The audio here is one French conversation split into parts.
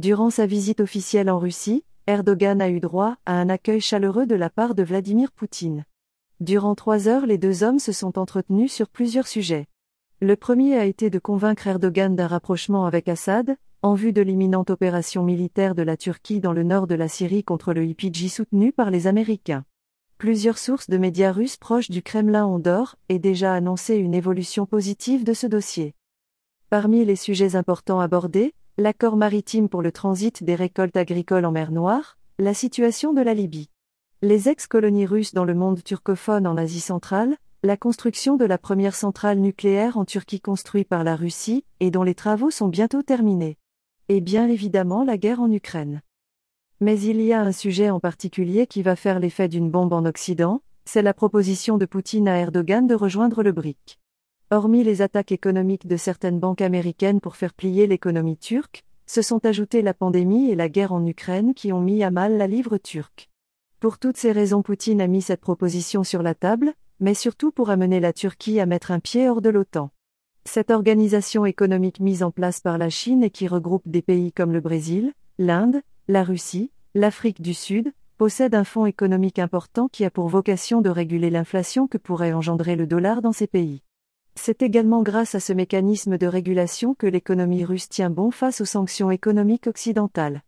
Durant sa visite officielle en Russie, Erdogan a eu droit à un accueil chaleureux de la part de Vladimir Poutine. Durant trois heures, les deux hommes se sont entretenus sur plusieurs sujets. Le premier a été de convaincre Erdogan d'un rapprochement avec Assad, en vue de l'imminente opération militaire de la Turquie dans le nord de la Syrie contre le YPG soutenu par les Américains. Plusieurs sources de médias russes proches du Kremlin ont d'or et déjà annoncé une évolution positive de ce dossier. Parmi les sujets importants abordés, l'accord maritime pour le transit des récoltes agricoles en mer Noire, la situation de la Libye. Les ex-colonies russes dans le monde turcophone en Asie centrale, la construction de la première centrale nucléaire en Turquie construite par la Russie, et dont les travaux sont bientôt terminés. Et bien évidemment la guerre en Ukraine. Mais il y a un sujet en particulier qui va faire l'effet d'une bombe en Occident, c'est la proposition de Poutine à Erdogan de rejoindre le BRIC. Hormis les attaques économiques de certaines banques américaines pour faire plier l'économie turque, se sont ajoutées la pandémie et la guerre en Ukraine qui ont mis à mal la livre turque. Pour toutes ces raisons Poutine a mis cette proposition sur la table, mais surtout pour amener la Turquie à mettre un pied hors de l'OTAN. Cette organisation économique mise en place par la Chine et qui regroupe des pays comme le Brésil, l'Inde, la Russie, l'Afrique du Sud, possède un fonds économique important qui a pour vocation de réguler l'inflation que pourrait engendrer le dollar dans ces pays. C'est également grâce à ce mécanisme de régulation que l'économie russe tient bon face aux sanctions économiques occidentales.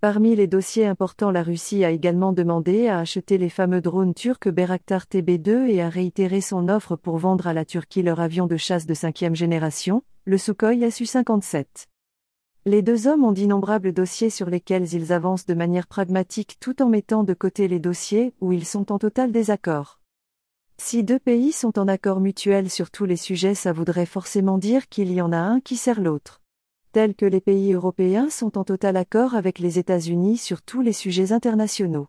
Parmi les dossiers importants, la Russie a également demandé à acheter les fameux drones turcs Beraktar TB2 et a réitéré son offre pour vendre à la Turquie leur avion de chasse de cinquième génération, le Sukhoi Su-57. Les deux hommes ont d'innombrables dossiers sur lesquels ils avancent de manière pragmatique tout en mettant de côté les dossiers où ils sont en total désaccord. Si deux pays sont en accord mutuel sur tous les sujets, ça voudrait forcément dire qu'il y en a un qui sert l'autre. Tels que les pays européens sont en total accord avec les États-Unis sur tous les sujets internationaux.